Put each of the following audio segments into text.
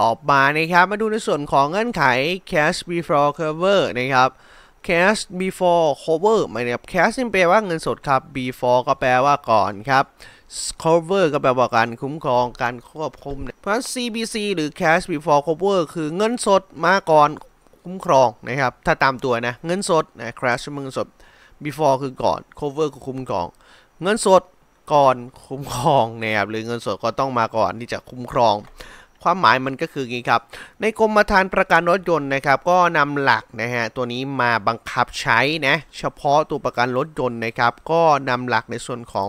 ต่อมานะครับมาดูในส่วนของเงื่อนไข cash before cover นะครับ cash before cover หมายถึง cash นี่แปลว่าเงินสดครับ before ก็แปลว่าก่อนครับ cover ก็แปลว่าการคุ้มครองการควบคุม เพราะฉะนั้น CBC หรือ cash before cover คือเงินสดมาก่อนคุ้มครองนะครับ ถ้าตามตัวนะเงินสดนะ cash เงินสด before คือก่อน cover คือคุ้มครอง เงินสดก่อนคุ้มครองนะครับ หรือเงินสดก็ต้องมาก่อนที่จะคุ้มครองความหมายมันก็คืออย่างนี้ครับ ในกรมธรรม์ประกันรถยนต์นะครับ ก็นำหลักนะฮะตัวนี้มาบังคับใช้นะเฉพาะตัวประกันรถยนต์นะครับ ก็นำหลักในส่วนของ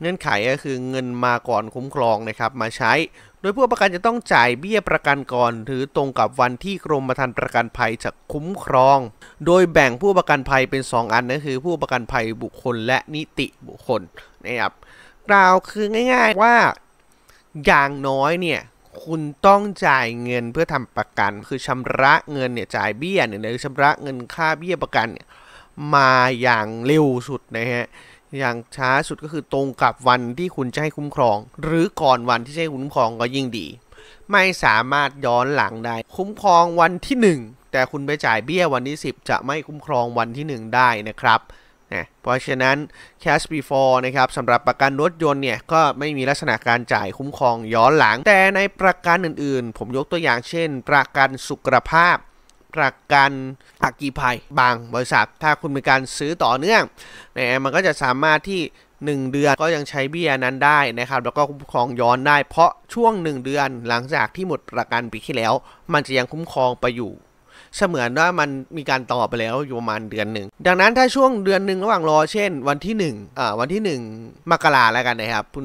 เงื่อนไขก็คือเงินมาก่อนคุ้มครองนะครับมาใช้ โดยผู้ประกันจะต้องจ่ายเบี้ยประกันก่อนหรือตรงกับวันที่กรมธรรม์ประกันภัยจะคุ้มครอง โดยแบ่งผู้ประกันภัยเป็น 2 อันนั่นคือ ผู้ประกันภัยบุคคลและนิติบุคคลนะครับกล่าวคือง่ายๆว่าอย่างน้อยเนี่ยคุณต้องจ่ายเงินเพื่อทำประกัน คือชำระเงินเนี่ยจ่ายเบี้ยเนี่ยหรือชำระเงินค่าเบี้ยประกันเนี่ยมาอย่างเร็วสุดนะฮะอย่างช้าสุดก็คือตรงกับวันที่คุณจะให้คุ้มครอง หรือก่อนวันที่จะให้คุ้มครองก็ยิ่งดี ไม่สามารถย้อนหลังได้ คุ้มครองวันที่ 1 แต่คุณไปจ่ายเบี้ยวันที่ 10 จะไม่คุ้มครองวันที่ 1 ได้นะครับนะเพราะฉะนั้น cash before นะครับสำหรับประกันรถยนต์เนี่ยก็ไม่มีลักษณะการจ่ายคุ้มครองย้อนหลังแต่ในประกันอื่นๆ ผมยกตัวอย่างเช่นประกันสุขภาพ ประกันอักกีภัยบางบริษัทถ้าคุณมีการซื้อต่อเนื่องนะมันก็จะสามารถที่ 1 เดือนก็ยังใช้เบี้ยนั้นได้นะครับแล้วก็คุ้มครองย้อนได้เพราะช่วง 1 เดือนหลังจากที่หมดประกันปีที่แล้ว มันจะยังคุ้มครองไปอยู่เสมือนว่ามันมีการต่อไปแล้วอยู่ประมาณเดือนหนึ่งดังนั้นถ้าช่วงเดือนหนึ่งระหว่างรอ เช่นวันที่1อ่าวันที่1มกราแล้วกันนะครับคุณ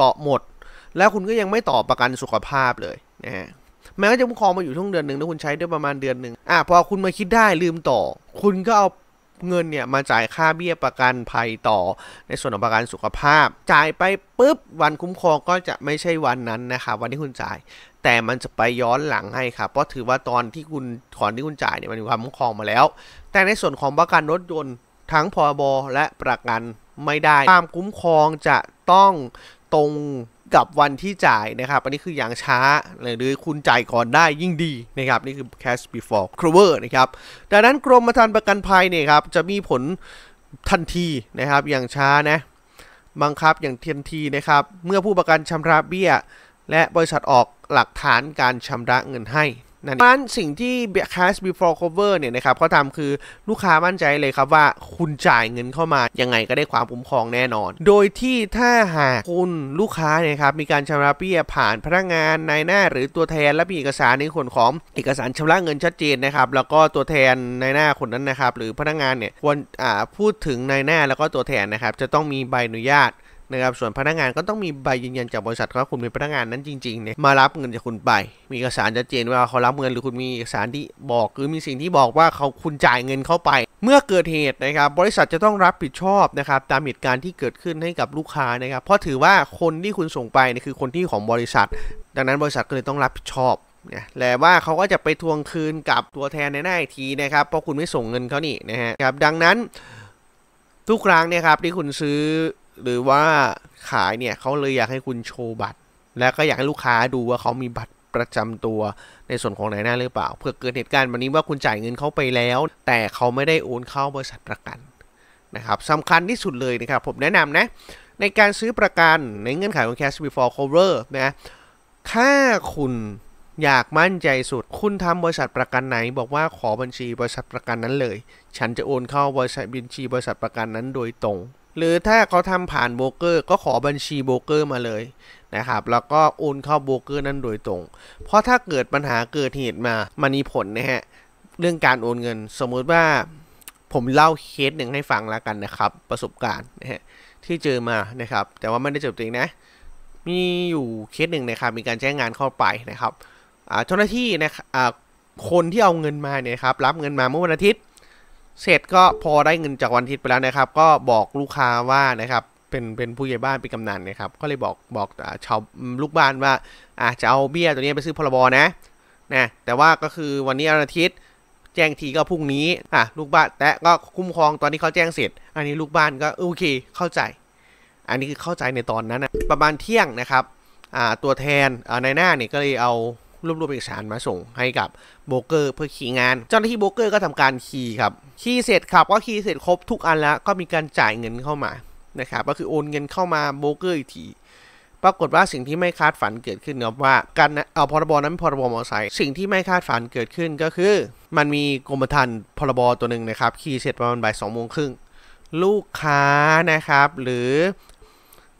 ต่อหมด แล้วคุณก็ยังไม่ต่อประกันสุขภาพเลยนะฮะแม้ว่าจะคุ้มครองมาอยู่ช่วงเดือนหนึ่งแล้วคุณใช้ได้ประมาณเดือนหนึ่งอ่ะพอคุณมาคิดได้ลืมต่อ คุณก็เอาเงินเนี่ยมาจ่ายค่าเบี้ยประกันภัยต่อในส่วนของประกันสุขภาพ จ่ายไปปุ๊บวันคุ้มครองก็จะไม่ใช่วันนั้นนะครับวันที่คุณจ่าย แต่มันจะไปย้อนหลังให้ครับเพราะถือว่าตอนที่คุณก่อนที่คุณจ่ายเนี่ยมันมีความคุ้มครองมาแล้ว แต่ในส่วนของประกันรถยนต์ทั้งพรบอและประกันไม่ได้ความคุ้มครองจะต้องตรงกับวันที่จ่ายนะครับอันนี้คืออย่างช้า หรือคุณจ่ายก่อนได้ยิ่งดีนะครับนี่คือ cash before cover นะครับดังนั้นกรมธรรม์ประกันภัยเนี่ยครับ จะมีผลทันทีนะครับอย่างช้านะบังคับอย่างทันทีนะครับเมื่อผู้ประกันชำระเบี้ย และบริษัทออกหลักฐานการชำระเงินให้นั่นเพราะฉะนั้นสิ่งที่ cash before cover เนี่ยนะครับเขาทำคือลูกค้ามั่นใจเลยครับว่าคุณจ่ายเงินเข้ามา ยังไงก็ได้ความคุ้มครองแน่นอน โดยที่ถ้าหากคุณลูกค้าเนี่ยครับมีการชำระเบี้ยผ่าน พนักงานนายหน้าหรือตัวแทนและมีเอกสารในส่วนของเอกสารชำระเงินชัดเจนนะครับแล้วก็ตัวแทนนายหน้าคนนั้นนะครับ หรือพนักงานเนี่ยควรพูดถึงนายหน้าแล้วก็ตัวแทนนะครับจะต้องมีใบอนุญาตนะครับส่วนพนักงานก็ต้องมีใบยืนยันจากบริษัทว่าคุณเป็นพนักงานนั้นจริงๆเนี่ยมารับเงินจากคุณไป มีเอกสารชัดเจนว่าเขารับเงินหรือคุณมีเอกสารที่บอกหรือมีสิ่งที่บอกว่าเขาคุณจ่ายเงินเข้าไป เมื่อเกิดเหตุนะครับ บริษัทจะต้องรับผิดชอบนะครับตามเหตุการณ์ที่เกิดขึ้นให้กับลูกค้านะครับเพราะถือว่าคนที่คุณส่งไปนี่คือคนที่ของบริษัท ดังนั้นบริษัทก็เลยต้องรับผิดชอบนแต่ว่าเขาก็จะไปทวงคืนกับตัวแทนในหน้าทีนะครับ เพราะคุณไม่ส่งเงินเขานี่นะฮะครับดังนั้น ทุกครั้งเนี่ยครับที่คุณซื้อหรือว่าขายเนี่ยเขาเลยอยากให้คุณโชว์บัตร แล้วก็อยากให้ลูกค้าดูว่าเขามีบัตรประจำตัวในส่วนของไหนหน้าหรือเปล่า เพื่อเกิดเหตุการณ์วันนี้ว่าคุณจ่ายเงินเขาไปแล้ว แต่เขาไม่ได้โอนเข้าบริษัทประกัน นะครับสำคัญที่สุดเลยนะครับ ผมแนะนำนะ ในการซื้อประกันในเงื่อนไขของ cash before cover นะถ้าคุณอยากมั่นใจสุด คุณทำบริษัทประกันไหน บอกว่าขอบัญชีบริษัทประกันนั้นเลย ฉันจะโอนเข้าบริษัทบัญชีบริษัทประกันนั้นโดยตรงหรือถ้าเขาทำผ่านโบรกเกอร์ ก็ขอบัญชีโบรกเกอร์มาเลยนะครับแล้วก็โอนเข้าโบรกเกอร์นั้นโดยตรง เพราะถ้าเกิดปัญหาเกิดเหตุมามันมีผลนะฮะเรื่องการโอนเงินสมมุติว่าผมเล่าเคสหนึ่งให้ฟังแล้วกันนะครับ ประสบการณ์นะฮะที่เจอมานะครับแต่ว่าไม่ได้จบจริงนะมีอยู่เคสหนึ่งนะครับมีการแจ้งงานเข้าไปนะครับเจ้าหน้าที่นะครับคนที่เอาเงินมาเนี่ยครับรับเงินมาเมื่อวันอาทิตย์เสร็จก็พอได้เงินจากวันอาทิตย์ไปแล้วนะครับ ก็บอกลูกค้าว่านะครับเป็นเป็นผู้ใหญ่บ้านเป็นกำนันนะครับ ก็เลยบอกบอกชาวลูกบ้านว่าอ่าจะเอาเบี้ยตัวนี้ไปซื้อพลบนะนะ แต่ว่าก็คือวันนี้วันอาทิตย์ แจ้งทีก็พรุ่งนี้อ่ะลูกบ้านแต่ก็คุ้มครองตอนที่เขาแจ้งเสร็จ อันนี้ลูกบ้านก็โอเค เข้าใจ อันนี้คือเข้าใจในตอนนั้นนะประมาณเที่ยงนะครับอ่าตัวแทนอ่านหน้าเนี่ยก็เลยเอารวบรวมเอกสารมาส่งให้กับโบรกเกอร์เพื่อขี่งาน เจ้าหน้าที่โบรกเกอร์ก็ทำการขี่ครับขี่เสร็จครับก็ขี่เสร็จครบทุกอันแล้วก็มีการจ่ายเงินเข้ามานะครับก็คือโอนเงินเข้ามาโบรกเกอร์อีกทีปรากฏว่าสิ่งที่ไม่คาดฝันเกิดขึ้นครับว่าการเอาพรบนั้นนพรบมอเตอร์ไซค์สิ่งที่ไม่คาดฝันเกิดขึ้นก็คือ มันมีกรมธรรม์พรบตัวหนึ่งนะครับขี่เสร็จประมาณบ่ายสองโมงครึ่งลูกค้านะครับ หรือ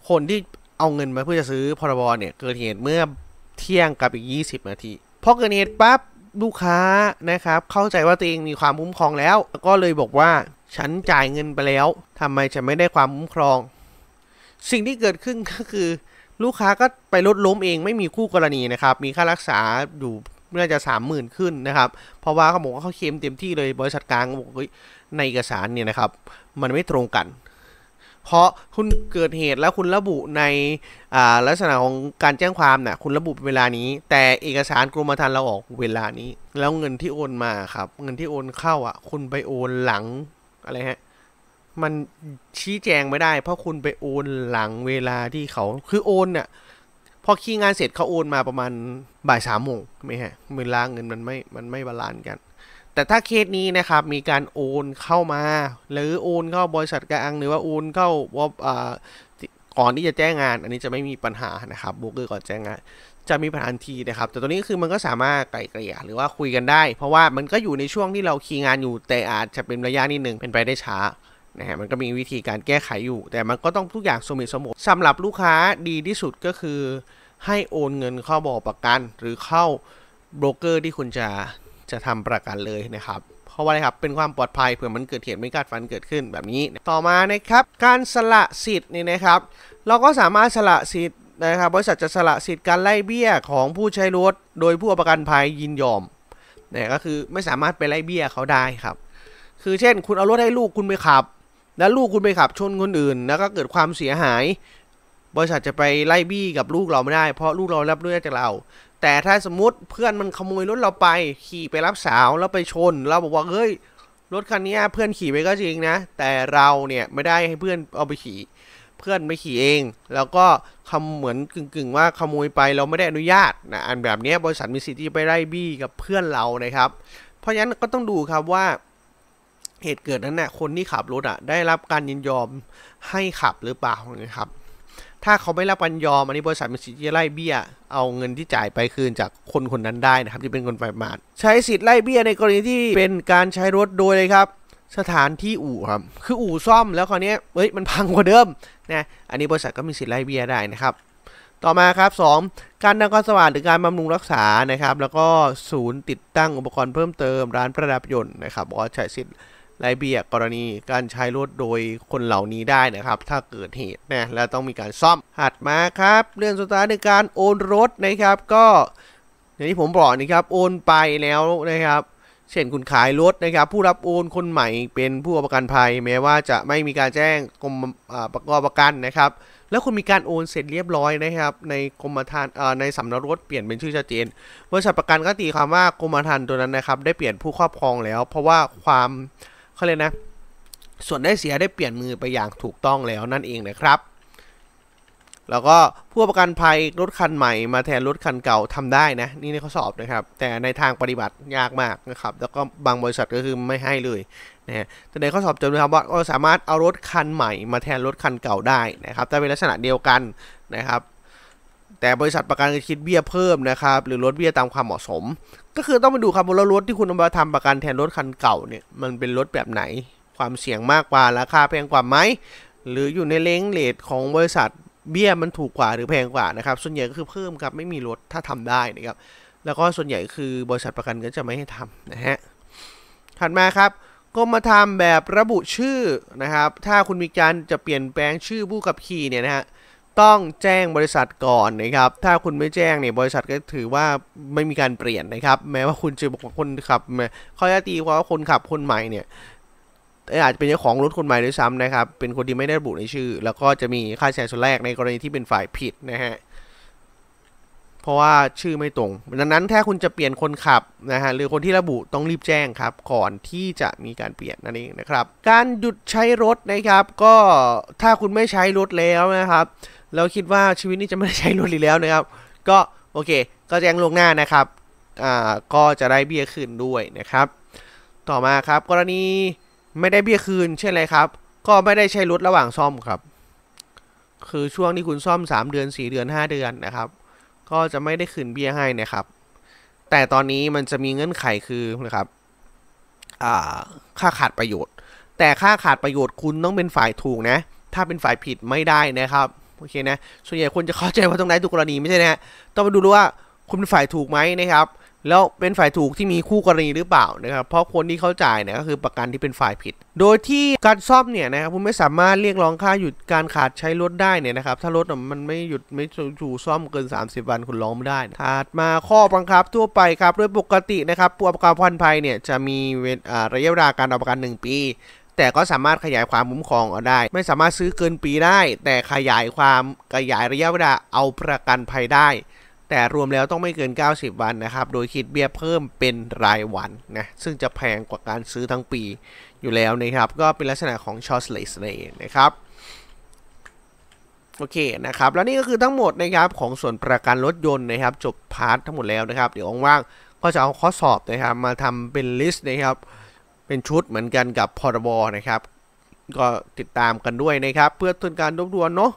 คนที่เอาเงินมาเพื่อจะซื้อพรบเนี่ยเกิดเหตุเมื่อเที่ยงกับอีก 20 นาทีพอเกิดเหตุปั๊บลูกค้านะครับ เข้าใจว่าตัวเองมีความคุ้มครองแล้ว ก็เลยบอกว่าฉันจ่ายเงินไปแล้ว ทำไมฉันไม่ได้ความคุ้มครอง สิ่งที่เกิดขึ้นก็คือลูกค้าก็ไปลดล้มเองไม่มีคู่กรณีนะครับมีค่ารักษาอยู่น่าจะสามหมื่นขึ้นนะครับเพราะว่าเขาบอกว่าเขาเคลมเต็มที่เลยบริษัทกลางบอกในเอกสารเนี่ยนะครับ มันไม่ตรงกันเพราะคุณเกิดเหตุแล้วคุณระบุในลักษณะของการแจ้งความเนะ่ยคุณระบุเวลานี้ แต่เอกสารกรมธรรม์เราออกเวลานี้ แล้วเงินที่โอนมาครับ เงินที่โอนเข้าอ่ะ คุณไปโอนหลังอะไรฮะมันชี้แจงไม่ได้ เพราะคุณไปโอนหลังเวลาที่เขาคือโอนเนี่ยพอคีย์งานเสร็จเขาโอนมาประมาณบ่ายสามโมงไม่ฮะเวลาเงินมันไม่มันไม่บาลานซ์กันแต่ถ้าเคสนี้นะครับมีการโอนเข้ามา หรือโอนเข้าบริษัทกลางหรือว่าโอนเข้าก่อนที่จะแจ้งงานอันนี้จะไม่มีปัญหานะครับโบรกเกอร์ก่อนแจ้งงาน จะมีปัญหาทนทีนะครับ แต่ตัวนี้คือมันก็สามารถไกล่เกลี่ยหรือว่าคุยกันได้ เพราะว่ามันก็อยู่ในช่วงที่เราคีย์งานอยู่ แต่อาจจะเป็นระยะนิดหนึ่งเป็นไปได้ช้านะฮะมันก็มีวิธีการแก้ไขอยู่ แต่มันก็ต้องทุกอย่างสมเหตุสมผลสำหรับลูกค้าดีที่สุดก็คือ ให้โอนเงินเข้าบ่อประกัน หรือเข้าโบรกเกอร์ที่คุณจะจะทำประกันเลยนะครับ เพราะว่าอะไรครับ เป็นความปลอดภัยเผื่อมันเกิดเหตุไม่คาดฝันเกิดขึ้นแบบนี้ ต่อมานะครับ การสละสิทธิ์นี่นะครับ เราก็สามารถสละสิทธิ์นะครับ บริษัทจะสละสิทธิ์การไล่เบี้ยของผู้ใช้รถ โดยผู้ประกันภัยยินยอมนี่ก็คือไม่สามารถไปไล่เบี้ยเขาได้ครับ คือเช่น คุณเอารถให้ลูกคุณไปขับ แล้วลูกคุณไปขับ ชนคนอื่นแล้วก็เกิดความเสียหายบริษัทจะไปไล่บี้กับลูกเราไม่ได้ เพราะลูกเรารับเรื่องจากเรา แต่ถ้าสมมติเพื่อนมันขโมยรถเราไป ขี่ไปรับสาวแล้วไปชน เราบอกว่าเฮ้ยรถคันนี้เพื่อนขี่ไปก็จริงนะแต่เราเนี่ยไม่ได้ให้เพื่อนเอาไปขี่เพื่อนไปขี่เอง แล้วก็คำเหมือนกึ่งๆ ว่าขโมยไปเราไม่ได้อนุญาตนะอันแบบนี้บริษัทมีสิทธิ์ที่ไปไล่บี้กับเพื่อนเรานะครับ เพราะฉะนั้นก็ต้องดูครับว่า เหตุเกิดนั้นนะ่ะคนที่ขับรถอ่ะได้รับการยินยอมให้ขับหรือเปล่านะครับถ้าเขาไม่รับการยอมอันนี้บริษัทมีสิทธิ์จะไล่เบี้ย เอาเงินที่จ่ายไปคืนจากคนคนนั้นได้นะครับที่เป็นคนไฟมาทใช้สิทธิ์ไล่เบี้ยในกรณีที่เป็นการใช้รถโดยเลยครับ สถานที่อู่ครับคืออู่ซ่อมแล้วคราวนี้เฮ้ยมันพังกว่าเดิมนะอันนี้บริษัทก็มีสิทธิ์ไล่เบี้ยได้นะครับต่อมาครับ2การทำความสว่างหรือการบำรุงรักษานะครับแล้วก็ศูนย์ติดตั้งอุปกรณ์เพิ่มเติม ร้านประดับยนต์นะครับบอกใช้สิทธิ์ไล่เบี้ยกรณีการใช้รถโดยคนเหล่านี้ได้นะครับ ถ้าเกิดเหตุนะและต้องมีการซ่อมหัดมาครับเรื่องสุดท้ายในการโอนรถนะครับก็อย่างที่ผมบอกนะครับโอนไปแล้วนะครับเช่นคุณขายรถนะครับ ผู้รับโอนคนใหม่เป็นผู้ประกันภัยแม้ว่าจะไม่มีการแจ้งกรมประกอบประกันนะครับ แล้วคุณมีการโอนเสร็จเรียบร้อยนะครับ ในกรมธรรม์ในสำนักรถ เปลี่ยนเป็นชื่อชัดเจนบริษัทประกันก็ตีความว่ากรมธรรม์ตัวนั้นนะครับ ได้เปลี่ยนผู้ครอบครองแล้ว เพราะว่าความเาเลยนะ ส่วนได้เสียได้เปลี่ยนมือไปอย่างถูกต้องแล้วนั่นเองนะครับ แล้วก็ผู้ประกันภัยรถคันใหม่มาแทนรถคันเก่าทำได้นะนี่ในข้อสอบนะครับ แต่ในทางปฏิบัติยากมากนะครับ แล้วก็บางบริษัทก็คือไม่ให้เลยนะฮะแต่ในข้อสอบจะนะครับว่าก็สามารถเอารถคันใหม่ มาแทนรถคันเก่าได้นะครับแต่เป็นลักษณะเดียวกันนะครับแต่บริษัทประกันจะคิดเบี้ยเพิ่มนะครับหรือลดเบี้ยตามความเหมาะสม ก็คือต้องไปดูครับว่ารถที่คุณเอามาทำประกันแทนรถคันเก่าเนี่ยมันเป็นรถแบบไหนความเสี่ยงมากกว่า ราคาแพงกว่าไหม หรืออยู่ในเลงเลทของบริษัทเบี้ยมันถูกกว่าหรือแพงกว่านะครับส่วนใหญ่ก็คือเพิ่มครับไม่มีรถถ้าทำได้นะครับแล้วก็ส่วนใหญ่คือบริษัทประกันก็จะไม่ให้ทำนะฮะถัดมาครับกรมธรรม์แบบระบุชื่อนะครับ ถ้าคุณมีการจะเปลี่ยนแปลงชื่อผู้ขับขี่เนี่ยนะฮะต้องแจ้งบริษัทก่อนนะครับ ถ้าคุณไม่แจ้งเนี่ยบริษัทก็ถือว่าไม่มีการเปลี่ยนนะครับ แม้ว่าคุณจะบอกว่าคนขับเขาจะตีวาว่าคนขับคนใหม่เนี่ยอาจจะเป็นเจ้าของรถคนใหม่ด้วยซ้ำนะครับ เป็นคนที่ไม่ได้ระบุในชื่อ แล้วก็จะมีค่าใช้จ่ายส่วนแรกในกรณีที่เป็นฝ่ายผิดนะฮะ เพราะว่าชื่อไม่ตรง ดังนั้นถ้าคุณจะเปลี่ยนคนขับนะฮะหรือคนที่ระบุต้องรีบแจ้งครับ ก่อนที่จะมีการเปลี่ยนนั่นเองนะครับ การหยุดใช้รถนะครับ ก็ถ้าคุณไม่ใช้รถแล้วนะครับแล้วคิดว่าชีวิตนี้จะไม่ได้ใช้รถอีกแล้วนะครับ ก็โอเค ก็แจ้งลงหน้านะครับ อ่าก็จะได้เบี้ยคืนด้วยนะครับ ต่อมาครับ กรณีไม่ได้เบี้ยคืนเช่นไรครับ ก็ไม่ได้ใช้รถระหว่างซ่อมครับ คือช่วงที่คุณซ่อม 3 เดือน 4 เดือน 5 เดือนนะครับ ก็จะไม่ได้คืนเบี้ยให้นะครับ แต่ตอนนี้มันจะมีเงื่อนไขคือนะครับค่าขาดประโยชน์ แต่ค่าขาดประโยชน์คุณต้องเป็นฝ่ายถูกนะ ถ้าเป็นฝ่ายผิดไม่ได้นะครับโอเคนะ ส่วนใหญ่คนจะเข้าใจว่าต้องได้ทุกกรณีไม่ใช่นะฮะต้องมาดูด้วยว่าคุณเป็นฝ่ายถูกไหมนะครับ แล้วเป็นฝ่ายถูกที่มีคู่กรณีหรือเปล่านะครับ เพราะคนที่เข้าจ่ายเนี่ยก็คือประกันที่เป็นฝ่ายผิด โดยที่การซ่อมเนี่ยนะครับคุณไม่สามารถเรียกร้องค่าหยุดการขาดใช้รถได้เนี่ยนะครับ ถ้ารถมันไม่หยุดไม่จู่ซ่อมเกิน 30 วันคุณร้องไม่ได้ ถัดมาข้อบังคับทั่วไปครับ โดยปกตินะครับผู้ประกันภัยเนี่ยจะมีระยะเวลาการเอาประกัน 1 ปีแต่ก็สามารถขยายความคุ้มครองเอาได้ ไม่สามารถซื้อเกินปีได้ แต่ขยายความ ขยายระยะเวลาเอาประกันภัยได้ แต่รวมแล้วต้องไม่เกิน 90 วันนะครับ โดยคิดเบี้ยเพิ่มเป็นรายวันนะ ซึ่งจะแพงกว่าการซื้อทั้งปีอยู่แล้วนะครับ ก็เป็นลักษณะของชอ r เลสเองนะครับ โอเคนะครับ แล้วนี่ก็คือทั้งหมดนะครับของส่วนประกันรถยนต์นะครับ จบพาร์ททั้งหมดแล้วนะครับ เดี๋ยวองว่างก็จะเอาข้อสอบนะครับ มาทำเป็นลิสต์นะครับเป็นชุดเหมือนกันกับพรบนะครับก็ติดตามกันด้วยนะครับ เพื่อทุนการรวบรวมเนาะ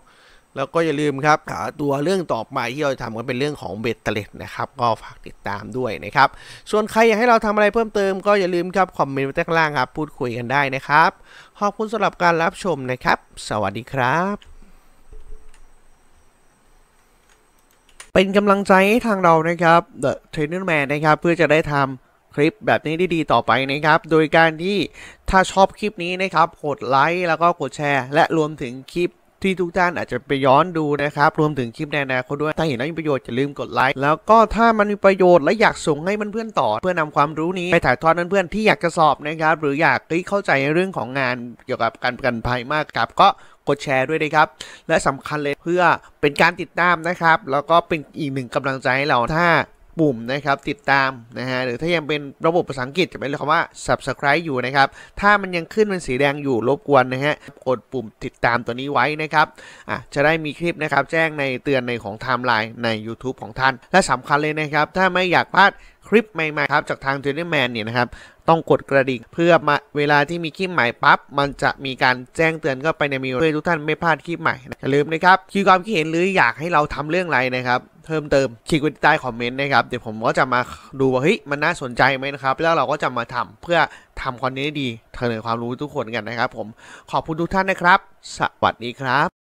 แล้วก็อย่าลืมครับหาตัวเรื่องต่อไปที่เราจะทำกันเป็นเรื่องของเบตเตล็ดนะครับ ก็ฝากติดตามด้วยนะครับ ส่วนใครอยากให้เราทำอะไรเพิ่มเติมก็อย่าลืมครับคอมเมนต์ไว้ด้านล่างครับพูดคุยกันได้นะครับขอบคุณสำหรับการรับชมนะครับ สวัสดีครับ เป็นกำลังใจให้ทางเรานะครับ The Trainer Man นะครับเพื่อจะได้ทำคลิปแบบนี้ดีๆต่อไปนะครับ โดยการที่ถ้าชอบคลิปนี้นะครับ กดไลค์แล้วก็กดแชร์ และรวมถึงคลิปที่ทุกท่านอาจจะไปย้อนดูนะครับ รวมถึงคลิปแนแนเขาด้วย ถ้าเห็นแล้วมีประโยชน์อย่าลืมกดไลค์แล้วก็ถ้ามันมีประโยชน์และอยากส่งให้เพื่อนๆต่อ เพื่อนำความรู้นี้ไปถ่ายทอดเพื่อนๆที่อยากจะสอบนะครับ หรืออยากเข้าใจเรื่องของงานเกี่ยวกับการประกันภัยมากครับ ก็กดแชร์ด้วยนะครับ และสำคัญเลยเพื่อเป็นการติดตามนะครับ แล้วก็เป็นอีกหนึ่งกำลังใจให้เราถ้าปุ่มนะครับติดตามนะฮะหรือถ้ายังเป็นระบบภาษาอังกฤษจะเป็นคำว่า subscribe อยู่นะครับ ถ้ามันยังขึ้นเป็นสีแดงอยู่รบกวนนะฮะกดปุ่มติดตามตัวนี้ไว้นะครับอ่ะจะได้มีคลิปนะครับแจ้งในเตือนในของไทม์ไลน์ใน YouTube ของท่าน และสำคัญเลยนะครับ ถ้าไม่อยากพลาดคลิปใหม่ๆครับจากทางเนเนอร์แมนเนี่ยนะครับ ต้องกดกระดิ่งเพื่อมาเวลาที่มีคลิปใหม่ปั๊บมันจะมีการแจ้งเตือนเข้าไปในมิวเพื่อทุกท่านไม่พลาดคลิปใหม่อย่าลืมนะครับคิดความคิดเห็นหรืออยากให้เราทำเรื่องอะไรนะครับ เพิ่มเติมคลิกไว้ใต้คอมเมนต์นะครับ เดี๋ยวผมก็จะมาดูว่าเฮ้ยมันน่าสนใจไหมนะครับ แล้วเราก็จะมาทำเพื่อทำคอนเทนต์ดีเสนอความรู้ทุกคนกันนะครับ ผมขอบคุณทุกท่านนะครับ สวัสดีครับ